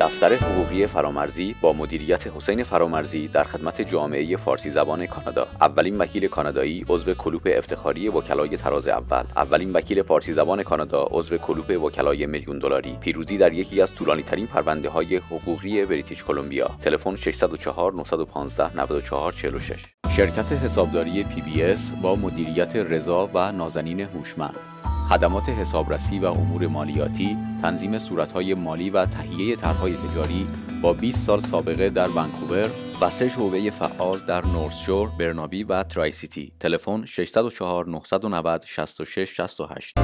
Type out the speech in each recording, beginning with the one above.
دفتر حقوقی فرامرزی با مدیریت حسین فرامرزی در خدمت جامعه فارسی زبان کانادا اولین وکیل کانادایی عضو کلوپ افتخاری وکلای تراز اول اولین وکیل فارسی زبان کانادا عضو کلوپ وکلای میلیون دلاری پیروزی در یکی از طولانی ترین پرونده های حقوقی بریتیش کلمبیا تلفن 604 915 9446 شرکت حسابداری PBS با مدیریت رضا و نازنین هوشمند خدمات حسابرسی و امور مالیاتی، تنظیم صورتهای مالی و تهیه طرحهای تجاری با 20 سال سابقه در ونکوور و سه شعبه فعال در نورث شور، برنابی و ترای تلفن 604 990 66 68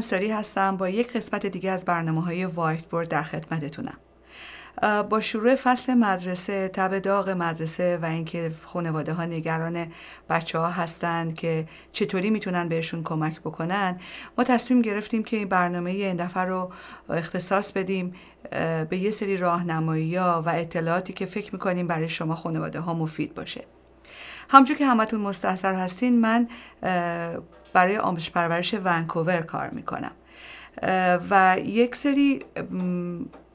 انصاری هستم با یک قسمت دیگه از برنامه های وایت بورد در خدمتتونم با شروع فصل مدرسه تب داغ مدرسه و اینکه خانواده ها نگران بچه ها هستند که چطوری میتونن بهشون کمک بکنن ما تصمیم گرفتیم که این برنامه این دفعه رو اختصاص بدیم به یه سری راهنمایی و اطلاعاتی که فکر میکنیم برای شما خانواده ها مفید باشه همچون که همتون مستحصر هستین من برای آموزش پرورش ونکوور کار میکنم و یک سری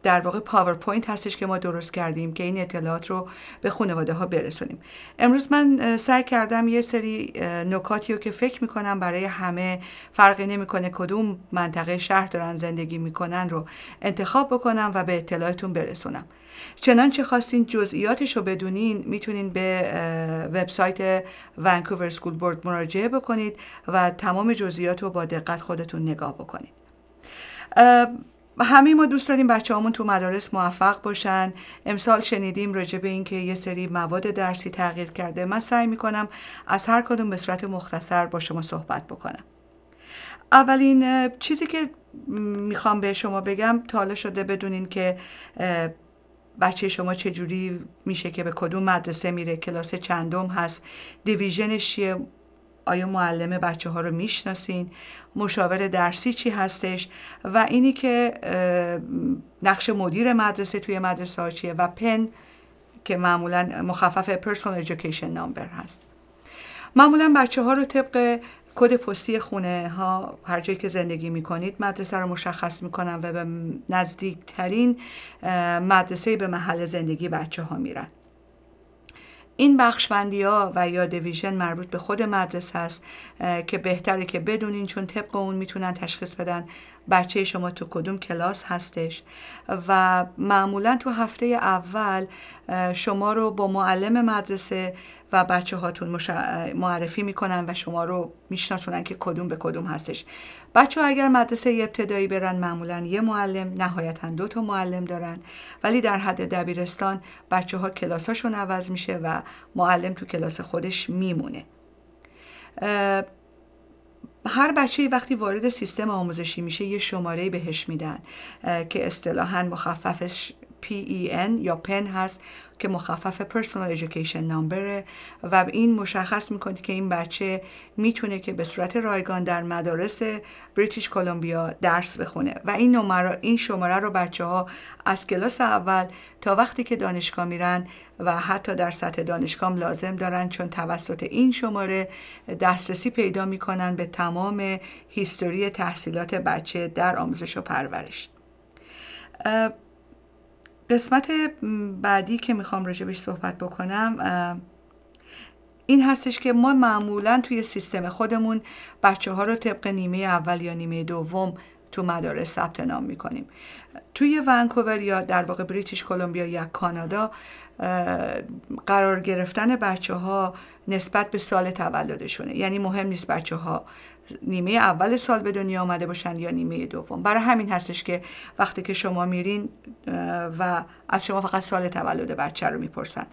در واقع پاورپوینت هستش که ما درست کردیم که این اطلاعات رو به خانواده ها برسونیم امروز من سعی کردم یه سری نکاتی رو که فکر میکنم برای همه فرقی نمیکنه کدوم منطقه شهر دارن زندگی میکنن رو انتخاب بکنم و به اطلاعتون برسونم چنانچه خواستین جزئیاتش رو بدونین میتونین به وبسایت ونکوور سکول بورد مراجعه بکنید و تمام جزئیات رو با دقت خودتون نگاه بکنید همه ما دوست داریم بچه همون تو مدارس موفق باشن امسال شنیدیم راجع به اینکه یه سری مواد درسی تغییر کرده من سعی میکنم از هر کدوم به صورت مختصر با شما صحبت بکنم اولین چیزی که میخوام به شما بگم تا شده بدونین که بچه شما چجوری میشه که به کدوم مدرسه میره کلاس چندم هست دیویژنش چیه آیا معلم بچه ها رو میشناسین مشاور درسی چی هستش و اینی که نقش مدیر مدرسه توی مدرسه ها چیه و پن که معمولا مخفف پرسونال Education نامبر هست معمولا بچه ها رو طبق کد پستی خونه ها هر جایی که زندگی می کنید مدرسه رو مشخص میکنن و به نزدیکترین مدرسه به محل زندگی بچه ها میرن این بندی ها و یا دیویژن مربوط به خود مدرسه است که بهتره که بدونین چون طبق اون میتونن تشخیص بدن بچه شما تو کدوم کلاس هستش و معمولا تو هفته اول شما رو با معلم مدرسه و بچه هاتون معرفی میکنن و شما رو میشناسونن که کدوم به کدوم هستش بچه ها اگر مدرسه ابتدایی برن معمولا یه معلم نهایتا دو تا معلم دارن ولی در حد دبیرستان بچه ها کلاساشون عوض میشه و معلم تو کلاس خودش میمونه هر بچه وقتی وارد سیستم آموزشی میشه یه شماره بهش میدن که اصطلاحا مخففش e PEN یا پن هست که مخفف پرسونال ایژوکیشن نامبره و این مشخص میکنه که این بچه میتونه که به صورت رایگان در مدارس بریتیش کلمبیا درس بخونه و این این شماره رو بچه ها از کلاس اول تا وقتی که دانشگاه میرن و حتی در سطح دانشگاه لازم دارن چون توسط این شماره دسترسی پیدا میکنن به تمام هیستوری تحصیلات بچه در آموزش و پرورش قسمت بعدی که میخوام راجبش صحبت بکنم این هستش که ما معمولا توی سیستم خودمون بچه ها رو طبق نیمه اول یا نیمه دوم تو مدارس ثبت نام میکنیم توی ونکوور یا در واقع بریتیش کلمبیا یا کانادا قرار گرفتن بچه ها نسبت به سال تولدشونه یعنی مهم نیست بچه ها نیمه اول سال به دنیا آمده باشن یا نیمه دوم برای همین هستش که وقتی که شما میرین و از شما فقط سال تولد بچه رو میپرسن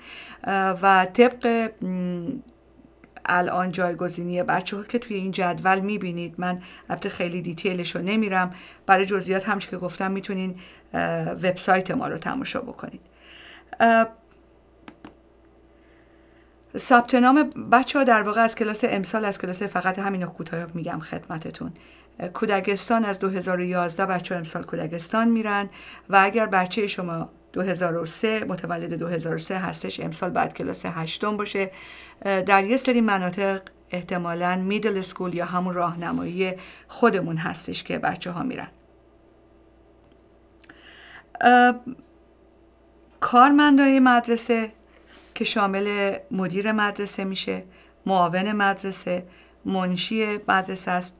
و طبق الان جایگزینی بچه ها که توی این جدول میبینید من البته خیلی دیتیلش رو نمیرم برای جزئیات همش که گفتم میتونین وبسایت ما رو تماشا بکنید ثبت نام بچه ها در واقع از کلاس امسال از کلاس فقط همین کوتاه میگم خدمتتون کودکستان از 2011 بچه ها امسال کودکستان میرن و اگر بچه شما 2003 متولد 2003 هستش امسال بعد کلاس هشتم باشه در یه سری مناطق احتمالا میدل سکول یا همون راهنمایی خودمون هستش که بچه ها میرن کارمندای مدرسه که شامل مدیر مدرسه میشه معاون مدرسه منشی مدرسه است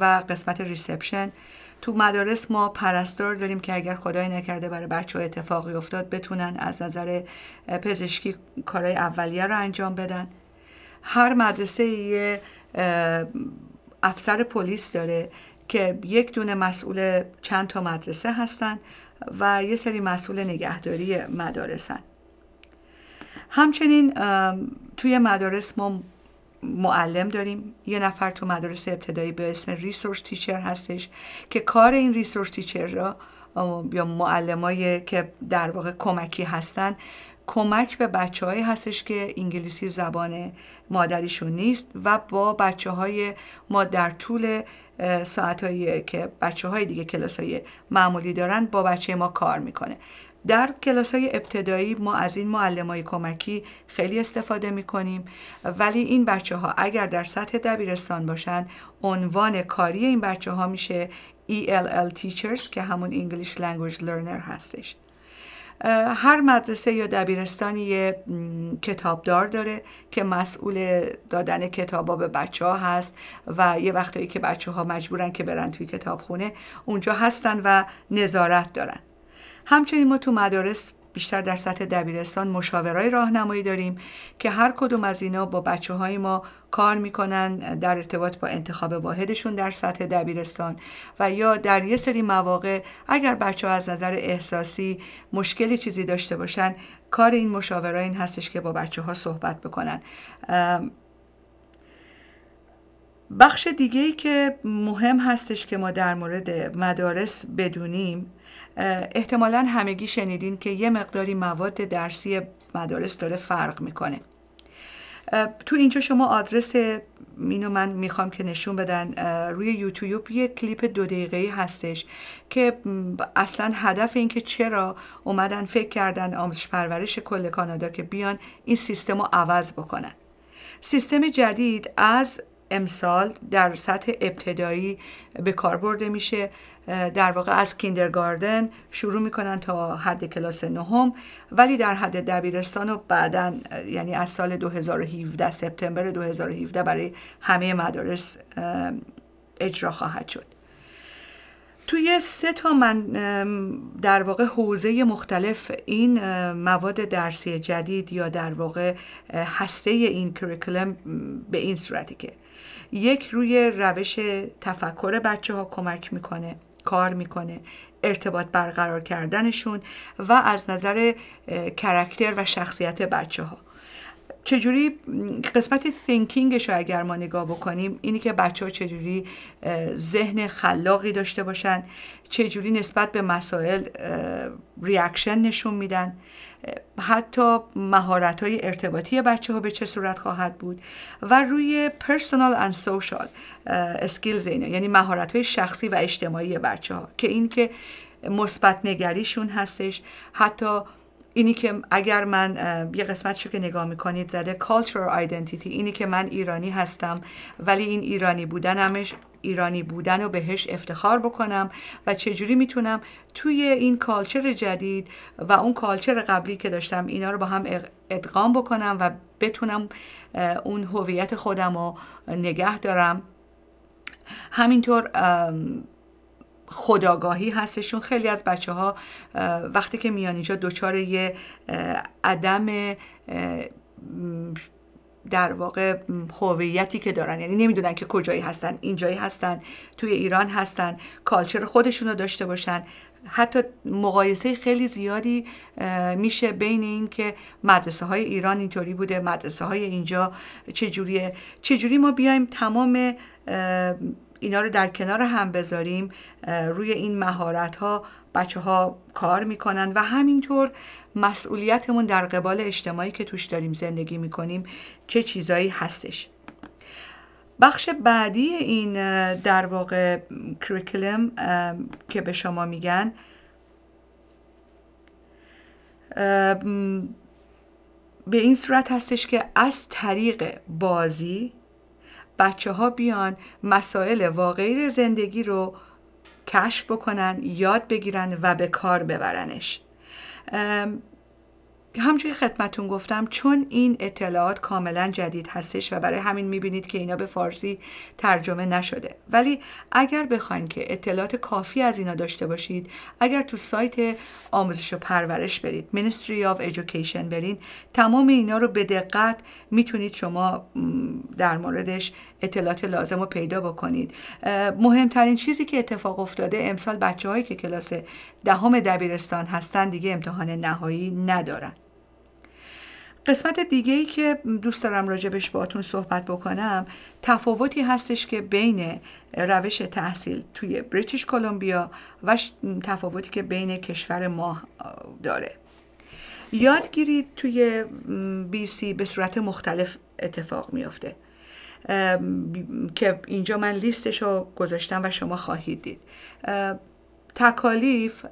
و قسمت ریسپشن تو مدارس ما پرستار داریم که اگر خدای نکرده برای بچه ها اتفاقی افتاد بتونن از نظر پزشکی کارهای اولیه رو انجام بدن هر مدرسه یه افسر پلیس داره که یک دونه مسئول چند تا مدرسه هستن و یه سری مسئول نگهداری مدارسن همچنین توی مدارس ما معلم داریم یه نفر تو مدارس ابتدایی به اسم ریسورس تیچر هستش که کار این ریسورس تیچر را یا معلمایی که در واقع کمکی هستن کمک به بچه هستش که انگلیسی زبان مادریشون نیست و با بچه های ما در طول ساعت که بچه های دیگه کلاس های معمولی دارن با بچه ما کار میکنه در کلاس های ابتدایی ما از این معلم های کمکی خیلی استفاده می کنیم ولی این بچه ها اگر در سطح دبیرستان باشند عنوان کاری این بچه ها میشه ELL Teachers که همون English Language Learner هستش هر مدرسه یا دبیرستانی کتابدار داره که مسئول دادن کتابا به بچه ها هست و یه وقتایی که بچه ها مجبورن که برن توی کتابخونه اونجا هستن و نظارت دارن همچنین ما تو مدارس بیشتر در سطح دبیرستان مشاورای راهنمایی داریم که هر کدوم از اینا با بچه های ما کار میکنن در ارتباط با انتخاب واحدشون در سطح دبیرستان و یا در یه سری مواقع اگر بچه ها از نظر احساسی مشکلی چیزی داشته باشن کار این مشاورای این هستش که با بچه ها صحبت بکنن بخش دیگه ای که مهم هستش که ما در مورد مدارس بدونیم احتمالا همگی شنیدین که یه مقداری مواد درسی مدارس داره فرق میکنه تو اینجا شما آدرس اینو من میخوام که نشون بدن روی یوتیوب یه کلیپ دو دقیقه هستش که اصلا هدف این که چرا اومدن فکر کردن آموزش پرورش کل کانادا که بیان این سیستم رو عوض بکنن سیستم جدید از امسال در سطح ابتدایی به کار برده میشه در واقع از کیندرگاردن شروع میکنن تا حد کلاس نهم ولی در حد دبیرستان و بعدا یعنی از سال 2017 سپتامبر 2017 برای همه مدارس اجرا خواهد شد توی سه تا من در واقع حوزه مختلف این مواد درسی جدید یا در واقع هسته این کریکلم به این صورتی که یک روی روش تفکر بچه ها کمک میکنه کار میکنه ارتباط برقرار کردنشون و از نظر کرکتر و شخصیت بچه ها چجوری قسمت ثینکینگش رو اگر ما نگاه بکنیم اینی که بچه ها چجوری ذهن خلاقی داشته باشن چجوری نسبت به مسائل ریاکشن نشون میدن حتی مهارت های ارتباطی بچه ها به چه صورت خواهد بود و روی پرسونال اند سوشال اسکیلز اینه یعنی مهارت های شخصی و اجتماعی بچه ها که این که مثبت نگریشون هستش حتی اینی که اگر من یه شو که نگاه میکنید زده cultural identity اینی که من ایرانی هستم ولی این ایرانی همش ایرانی بودن و بهش افتخار بکنم و چجوری میتونم توی این کالچر جدید و اون کالچر قبلی که داشتم اینا رو با هم ادغام بکنم و بتونم اون هویت خودم رو نگه دارم همینطور خداگاهی هستشون خیلی از بچه ها وقتی که میان اینجا دچار یه عدم در واقع هویتی که دارن یعنی نمیدونن که کجایی هستن اینجایی هستن توی ایران هستن کالچر خودشون رو داشته باشن حتی مقایسه خیلی زیادی میشه بین این که مدرسه های ایران اینطوری بوده مدرسه های اینجا چجوریه چجوری ما بیایم تمام اینا رو در کنار هم بذاریم روی این مهارت ها بچه ها کار میکنن و همینطور مسئولیتمون در قبال اجتماعی که توش داریم زندگی میکنیم چه چیزایی هستش بخش بعدی این در واقع کریکلم که به شما میگن به این صورت هستش که از طریق بازی بچه ها بیان مسائل واقعی زندگی رو کشف بکنن یاد بگیرن و به کار ببرنش همجوری خدمتون گفتم چون این اطلاعات کاملا جدید هستش و برای همین میبینید که اینا به فارسی ترجمه نشده ولی اگر بخواین که اطلاعات کافی از اینا داشته باشید اگر تو سایت آموزش و پرورش برید Ministry of Education برین تمام اینا رو به دقت میتونید شما در موردش اطلاعات لازم رو پیدا بکنید مهمترین چیزی که اتفاق افتاده امسال بچه هایی که کلاس دهم دبیرستان هستن دیگه امتحان نهایی ندارن قسمت دیگه ای که دوست دارم راجبش باهاتون صحبت بکنم تفاوتی هستش که بین روش تحصیل توی بریتیش کلمبیا و تفاوتی که بین کشور ما داره یادگیری توی بی سی به صورت مختلف اتفاق میافته که اینجا من لیستش رو گذاشتم و شما خواهید دید تکالیف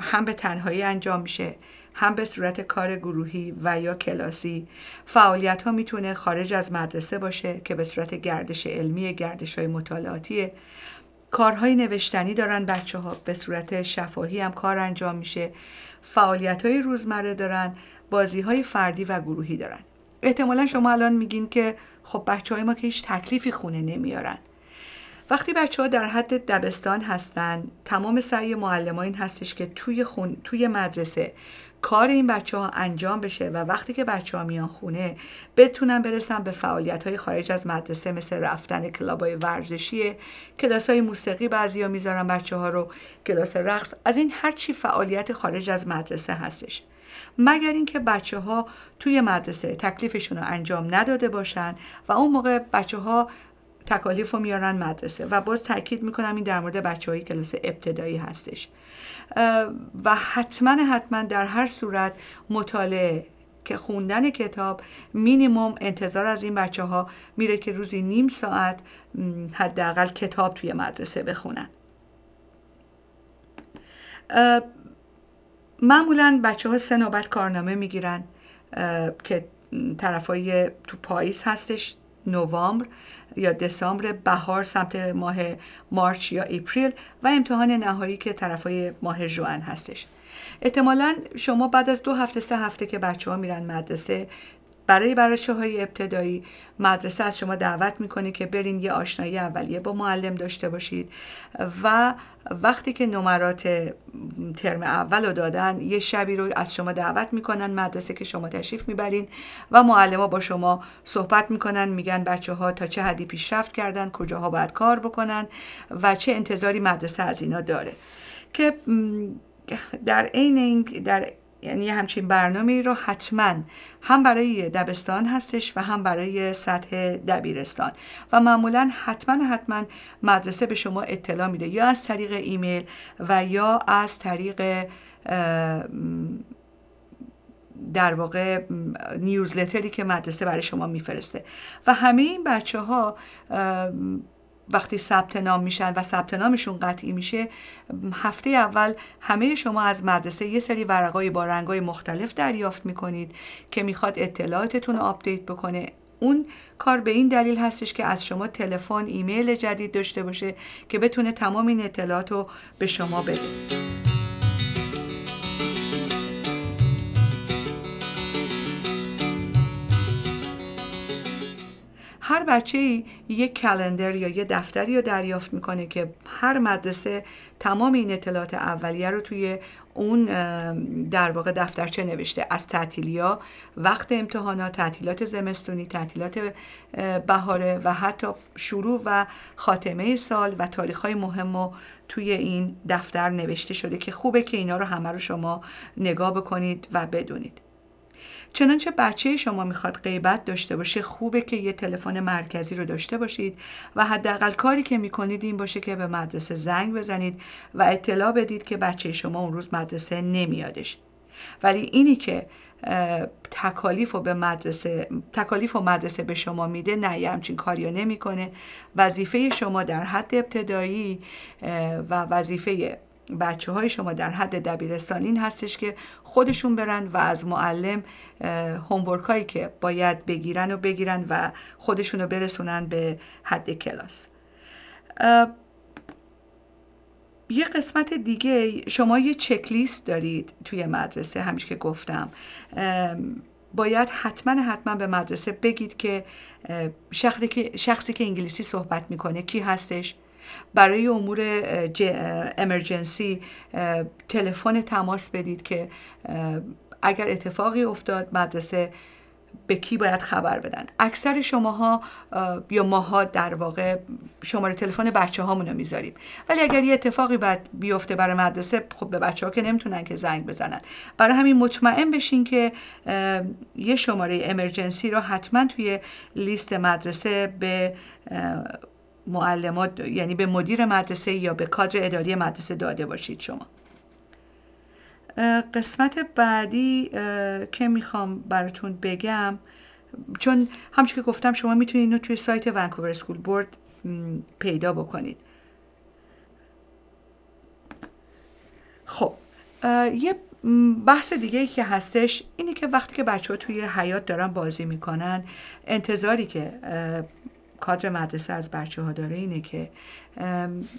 هم به تنهایی انجام میشه هم به صورت کار گروهی و یا کلاسی فعالیت ها میتونه خارج از مدرسه باشه که به صورت گردش علمی گردش های مطالعاتیه کارهای نوشتنی دارن بچه ها به صورت شفاهی هم کار انجام میشه فعالیت های روزمره دارن بازی های فردی و گروهی دارن احتمالا شما الان میگین که خب بچه های ما که هیچ تکلیفی خونه نمیارن وقتی بچه ها در حد دبستان هستن تمام سعی معلم این هستش که توی, خون، توی مدرسه کار این بچه ها انجام بشه و وقتی که بچه ها میان خونه بتونن برسن به فعالیت های خارج از مدرسه مثل رفتن کلاب های ورزشی کلاس های موسیقی بعضی ها میذارن بچه ها رو کلاس رقص از این هرچی فعالیت خارج از مدرسه هستش مگر اینکه بچه ها توی مدرسه تکلیفشون رو انجام نداده باشن و اون موقع بچه ها تکالیف رو میارن مدرسه و باز تاکید میکنم این در مورد بچه های کلاس ابتدایی هستش و حتما حتما در هر صورت مطالعه که خوندن کتاب مینیموم انتظار از این بچه ها میره که روزی نیم ساعت حداقل کتاب توی مدرسه بخونن معمولا بچه ها سه نوبت کارنامه میگیرن که طرف تو پاییز هستش نوامبر یا دسامبر بهار سمت ماه مارچ یا اپریل و امتحان نهایی که طرفای ماه جوان هستش احتمالا شما بعد از دو هفته سه هفته که بچه ها میرن مدرسه برای برشه های ابتدایی مدرسه از شما دعوت میکنه که برین یه آشنایی اولیه با معلم داشته باشید و وقتی که نمرات ترم اول رو دادن یه شبی رو از شما دعوت میکنن مدرسه که شما تشریف میبرین و معلم با شما صحبت میکنن میگن بچه ها تا چه حدی پیشرفت کردن کجاها باید کار بکنن و چه انتظاری مدرسه از اینا داره که در این این در یعنی همچین برنامه رو حتما هم برای دبستان هستش و هم برای سطح دبیرستان و معمولا حتما حتما مدرسه به شما اطلاع میده یا از طریق ایمیل و یا از طریق در واقع نیوزلتری که مدرسه برای شما میفرسته و همه این بچه ها وقتی ثبت نام میشن و ثبت نامشون قطعی میشه هفته اول همه شما از مدرسه یه سری ورقای با رنگای مختلف دریافت میکنید که میخواد اطلاعاتتون رو آپدیت بکنه اون کار به این دلیل هستش که از شما تلفن ایمیل جدید داشته باشه که بتونه تمام این اطلاعات رو به شما بده هر بچه ای یک کلندر یا یه دفتری رو دریافت میکنه که هر مدرسه تمام این اطلاعات اولیه رو توی اون در واقع دفترچه نوشته از تعطیلیا وقت امتحانات تعطیلات زمستونی تعطیلات بهاره و حتی شروع و خاتمه سال و تاریخ های مهم رو توی این دفتر نوشته شده که خوبه که اینا رو همه رو شما نگاه بکنید و بدونید چنانچه بچه شما میخواد غیبت داشته باشه خوبه که یه تلفن مرکزی رو داشته باشید و حداقل کاری که میکنید این باشه که به مدرسه زنگ بزنید و اطلاع بدید که بچه شما اون روز مدرسه نمیادش ولی اینی که تکالیف و به مدرسه تکالیف و مدرسه به شما میده نه یه همچین کاری نمیکنه وظیفه شما در حد ابتدایی و وظیفه بچه های شما در حد دبیرستان این هستش که خودشون برن و از معلم هومورک هایی که باید بگیرن و بگیرن و خودشون رو برسونن به حد کلاس یه قسمت دیگه شما یه چکلیست دارید توی مدرسه همیشه که گفتم باید حتما حتما به مدرسه بگید که شخصی که, شخصی که انگلیسی صحبت میکنه کی هستش برای امور امرجنسی تلفن تماس بدید که اگر اتفاقی افتاد مدرسه به کی باید خبر بدن اکثر شماها یا ماها در واقع شماره تلفن بچه هامون رو میذاریم ولی اگر یه اتفاقی بعد بیفته برای مدرسه خب به بچه ها که نمیتونن که زنگ بزنن برای همین مطمئن بشین که یه شماره امرجنسی رو حتما توی لیست مدرسه به معلمات یعنی به مدیر مدرسه یا به کادر اداری مدرسه داده باشید شما قسمت بعدی که میخوام براتون بگم چون همچون که گفتم شما میتونید اینو توی سایت ونکوور سکول بورد پیدا بکنید خب یه بحث دیگه ای که هستش اینه که وقتی که بچه ها توی حیات دارن بازی میکنن انتظاری که کادر مدرسه از بچه ها داره اینه که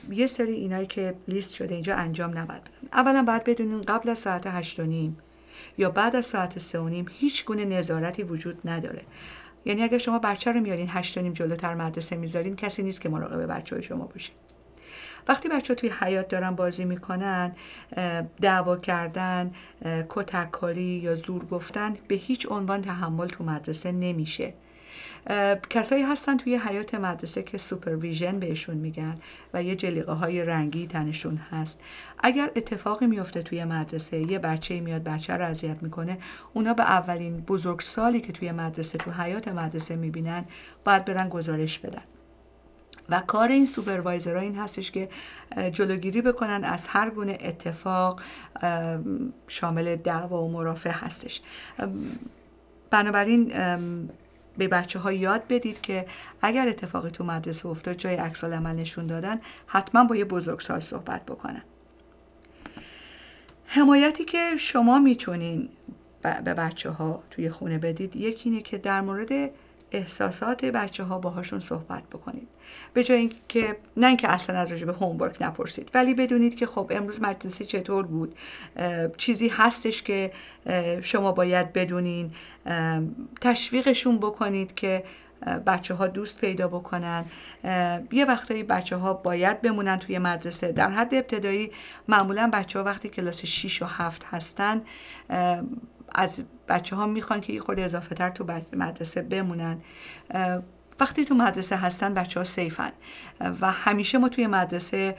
یه سری اینایی که لیست شده اینجا انجام نباید بدن اولا باید بدونین قبل از ساعت هشت و نیم یا بعد از ساعت سه و نیم هیچ گونه نظارتی وجود نداره یعنی اگر شما بچه رو میارین هشت و نیم جلوتر مدرسه میذارین کسی نیست که مراقب بچه شما باشه وقتی بچه توی حیات دارن بازی میکنن دعوا کردن کتککاری یا زور گفتن به هیچ عنوان تحمل تو مدرسه نمیشه کسایی هستن توی حیات مدرسه که سوپرویژن بهشون میگن و یه جلیقه های رنگی تنشون هست اگر اتفاقی میفته توی مدرسه یه بچه میاد بچه رو اذیت میکنه اونا به اولین بزرگسالی که توی مدرسه تو حیات مدرسه میبینن باید بدن گزارش بدن و کار این سوپروایزرها این هستش که جلوگیری بکنن از هر گونه اتفاق شامل دعوا و مرافع هستش بنابراین به بچه ها یاد بدید که اگر اتفاقی تو مدرسه افتاد جای اکسال عمل نشون دادن حتما با یه بزرگسال صحبت بکنن حمایتی که شما میتونین به بچه ها توی خونه بدید یکی اینه که در مورد احساسات بچه ها باهاشون صحبت بکنید به جای اینکه نه اینکه اصلا از رو به هوم نپرسید ولی بدونید که خب امروز مدرسه چطور بود چیزی هستش که شما باید بدونین تشویقشون بکنید که بچه ها دوست پیدا بکنن یه وقتایی بچه ها باید بمونن توی مدرسه در حد ابتدایی معمولا بچه ها وقتی کلاس 6 و 7 هستن از بچه ها میخوان که یه خود اضافه تر تو مدرسه بمونن وقتی تو مدرسه هستن بچه ها سیفن و همیشه ما توی مدرسه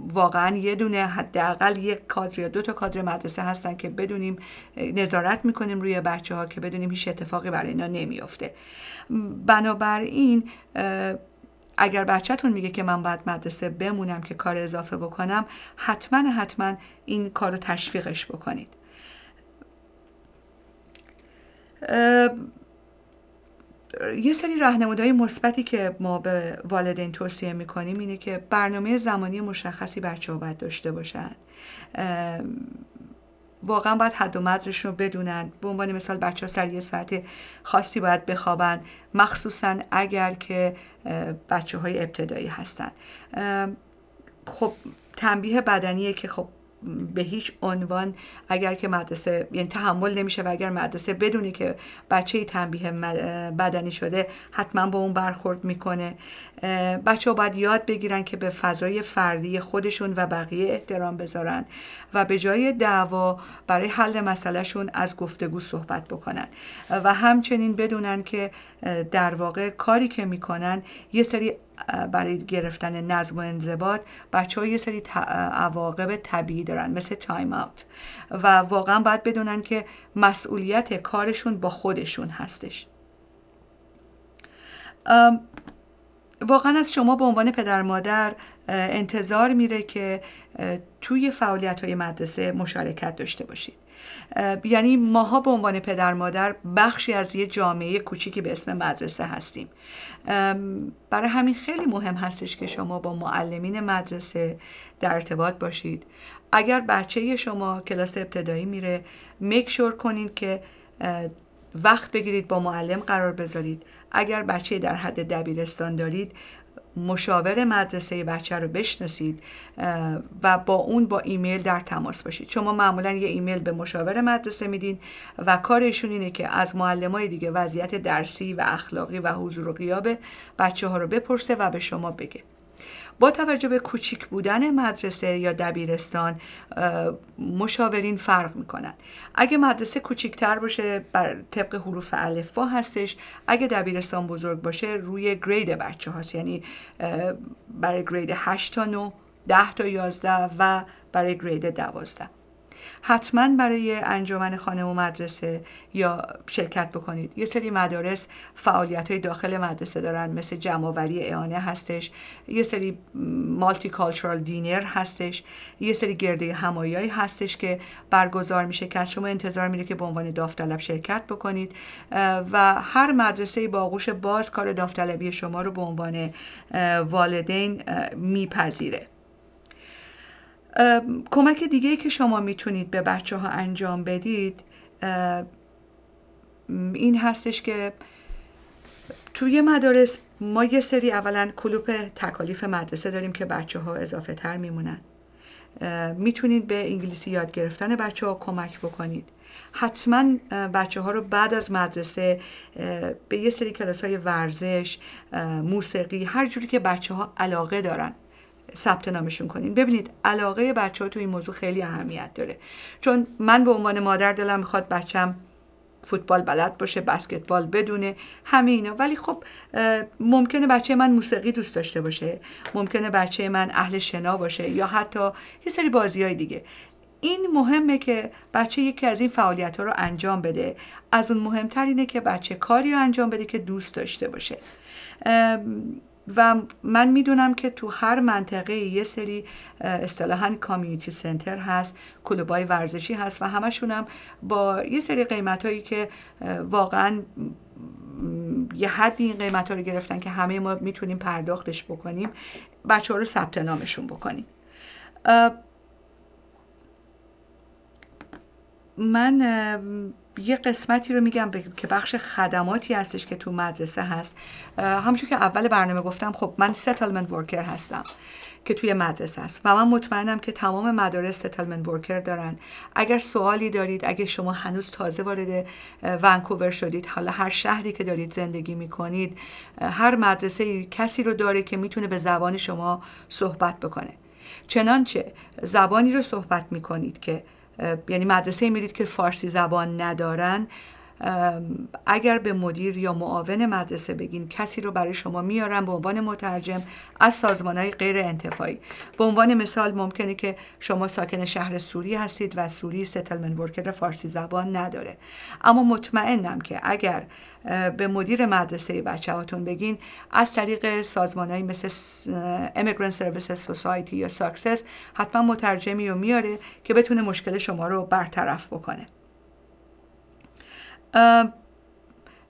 واقعا یه دونه حداقل یک کادر یا دو تا کادر مدرسه هستن که بدونیم نظارت میکنیم روی بچه ها که بدونیم هیچ اتفاقی برای اینا نمیافته بنابراین اگر بچهتون میگه که من باید مدرسه بمونم که کار اضافه بکنم حتما حتما این کار رو تشویقش بکنید یه سری راهنمودهای مثبتی که ما به والدین توصیه میکنیم اینه که برنامه زمانی مشخصی بچه ها باید داشته باشن واقعا باید حد و مرزش رو بدونن به عنوان مثال بچه ها سر یه ساعت خاصی باید بخوابن مخصوصا اگر که بچه های ابتدایی هستن خب تنبیه بدنیه که خب به هیچ عنوان اگر که مدرسه یعنی تحمل نمیشه و اگر مدرسه بدونی که بچه ای تنبیه بدنی شده حتما با اون برخورد میکنه بچه ها باید یاد بگیرن که به فضای فردی خودشون و بقیه احترام بذارن و به جای دعوا برای حل مسئلهشون از گفتگو صحبت بکنن و همچنین بدونن که در واقع کاری که میکنن یه سری برای گرفتن نظم و انضباط بچه ها یه سری عواقب طبیعی دارن مثل تایم اوت و واقعا باید بدونن که مسئولیت کارشون با خودشون هستش واقعا از شما به عنوان پدر مادر انتظار میره که توی فعالیت های مدرسه مشارکت داشته باشید یعنی ماها به عنوان پدر مادر بخشی از یه جامعه کوچیکی به اسم مدرسه هستیم برای همین خیلی مهم هستش که شما با معلمین مدرسه در ارتباط باشید اگر بچه شما کلاس ابتدایی میره میک شور کنید که وقت بگیرید با معلم قرار بذارید اگر بچه در حد دبیرستان دارید مشاور مدرسه بچه رو بشناسید و با اون با ایمیل در تماس باشید شما معمولا یه ایمیل به مشاور مدرسه میدین و کارشون اینه که از معلمای دیگه وضعیت درسی و اخلاقی و حضور و غیاب بچه ها رو بپرسه و به شما بگه با توجه به کوچیک بودن مدرسه یا دبیرستان مشاورین فرق میکنن اگه مدرسه کوچیکتر باشه بر طبق حروف با هستش اگه دبیرستان بزرگ باشه روی گرید بچه هاست یعنی برای گرید 8 تا 9 10 تا 11 و برای گرید 12 حتما برای انجمن خانه و مدرسه یا شرکت بکنید یه سری مدارس فعالیت های داخل مدرسه دارن مثل جمعوری اعانه هستش یه سری مالتی کالچرال دینر هستش یه سری گرده همایی هستش که برگزار میشه که از شما انتظار میره که به عنوان داوطلب شرکت بکنید و هر مدرسه با آغوش باز کار داوطلبی شما رو به عنوان والدین میپذیره کمک دیگه ای که شما میتونید به بچه ها انجام بدید این هستش که توی مدارس ما یه سری اولا کلوپ تکالیف مدرسه داریم که بچه ها اضافه تر میمونن میتونید به انگلیسی یاد گرفتن بچه ها کمک بکنید حتما بچه ها رو بعد از مدرسه به یه سری کلاس های ورزش موسیقی هر جوری که بچه ها علاقه دارن ثبت نامشون ببینید علاقه بچه ها تو این موضوع خیلی اهمیت داره چون من به عنوان مادر دلم میخواد بچم فوتبال بلد باشه بسکتبال بدونه همه اینا ولی خب ممکنه بچه من موسیقی دوست داشته باشه ممکنه بچه من اهل شنا باشه یا حتی یه سری بازی های دیگه این مهمه که بچه یکی از این فعالیت ها رو انجام بده از اون مهمتر اینه که بچه کاری رو انجام بده که دوست داشته باشه و من میدونم که تو هر منطقه یه سری اصطلاحا کامیونیتی سنتر هست کلوبای ورزشی هست و همشون هم با یه سری قیمت هایی که واقعا یه حدی این قیمت ها رو گرفتن که همه ما میتونیم پرداختش بکنیم بچه ها رو ثبت نامشون بکنیم من یه قسمتی رو میگم که بخش خدماتی هستش که تو مدرسه هست همچون که اول برنامه گفتم خب من ستلمنت ورکر هستم که توی مدرسه هست و من مطمئنم که تمام مدارس ستلمنت ورکر دارن اگر سوالی دارید اگر شما هنوز تازه وارد ونکوور شدید حالا هر شهری که دارید زندگی میکنید هر مدرسه کسی رو داره که میتونه به زبان شما صحبت بکنه چنانچه زبانی رو صحبت میکنید که یعنی مدرسه میرید که فارسی زبان ندارن اگر به مدیر یا معاون مدرسه بگین کسی رو برای شما میارن به عنوان مترجم از سازمان های غیر انتفاعی به عنوان مثال ممکنه که شما ساکن شهر سوری هستید و سوری ستلمن ورکر فارسی زبان نداره اما مطمئنم که اگر به مدیر مدرسه بچه هاتون بگین از طریق سازمان های مثل امیگران سرویسز سوسایتی یا ساکسس حتما مترجمی رو میاره که بتونه مشکل شما رو برطرف بکنه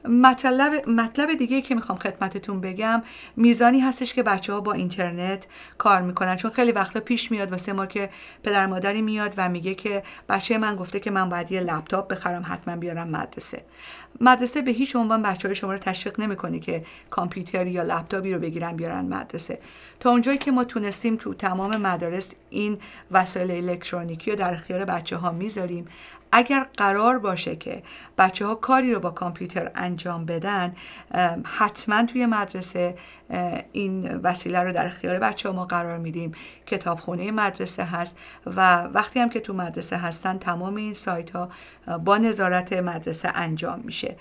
مطلب, مطلب دیگه که میخوام خدمتتون بگم میزانی هستش که بچه ها با اینترنت کار میکنن چون خیلی وقتا پیش میاد واسه ما که پدر مادری میاد و میگه که بچه من گفته که من باید یه لپتاپ بخرم حتما بیارم مدرسه مدرسه به هیچ عنوان بچه های شما رو تشویق نمیکنه که کامپیوتر یا لپتاپی رو بگیرن بیارن مدرسه تا اونجایی که ما تونستیم تو تمام مدارس این وسایل الکترونیکی رو در اختیار بچه ها میذاریم اگر قرار باشه که بچه ها کاری رو با کامپیوتر انجام بدن حتما توی مدرسه این وسیله رو در اختیار بچه ها ما قرار میدیم کتابخونه مدرسه هست و وقتی هم که تو مدرسه هستن تمام این سایت ها با نظارت مدرسه انجام میشه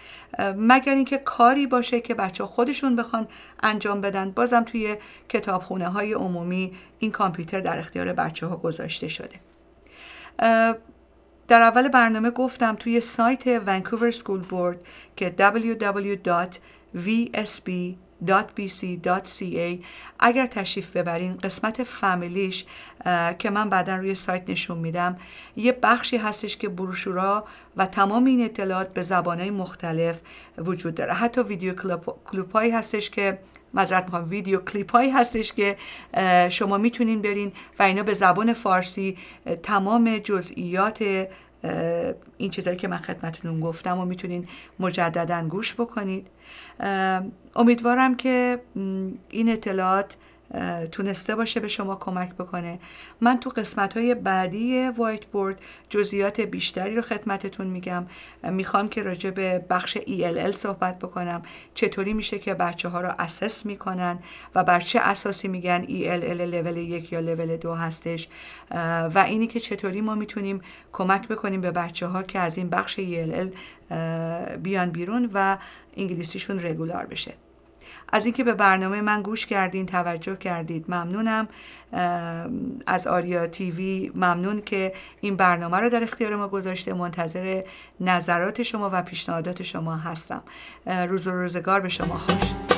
مگر اینکه کاری باشه که بچه ها خودشون بخوان انجام بدن بازم توی کتابخونه های عمومی این کامپیوتر در اختیار بچه ها گذاشته شده در اول برنامه گفتم توی سایت ونکوور سکول بورد که www.vsb.bc.ca اگر تشریف ببرین قسمت فامیلیش که من بعدا روی سایت نشون میدم یه بخشی هستش که بروشورا و تمام این اطلاعات به زبانهای مختلف وجود داره حتی ویدیو کلوپ هستش که مذرت میخوام ویدیو کلیپ هایی هستش که شما میتونین برین و اینا به زبان فارسی تمام جزئیات این چیزهایی که من خدمتتون گفتم و میتونین مجددا گوش بکنید امیدوارم که این اطلاعات تونسته باشه به شما کمک بکنه من تو قسمت های بعدی وایت بورد جزئیات بیشتری رو خدمتتون میگم میخوام که راجع به بخش ELL صحبت بکنم چطوری میشه که بچه ها رو اسس میکنن و بر چه اساسی میگن e ELL لول یک یا لول دو هستش و اینی که چطوری ما میتونیم کمک بکنیم به بچه ها که از این بخش ELL بیان بیرون و انگلیسیشون رگولار بشه از اینکه به برنامه من گوش کردین توجه کردید ممنونم از آریا تیوی ممنون که این برنامه رو در اختیار ما گذاشته منتظر نظرات شما و پیشنهادات شما هستم روز و روزگار به شما خوش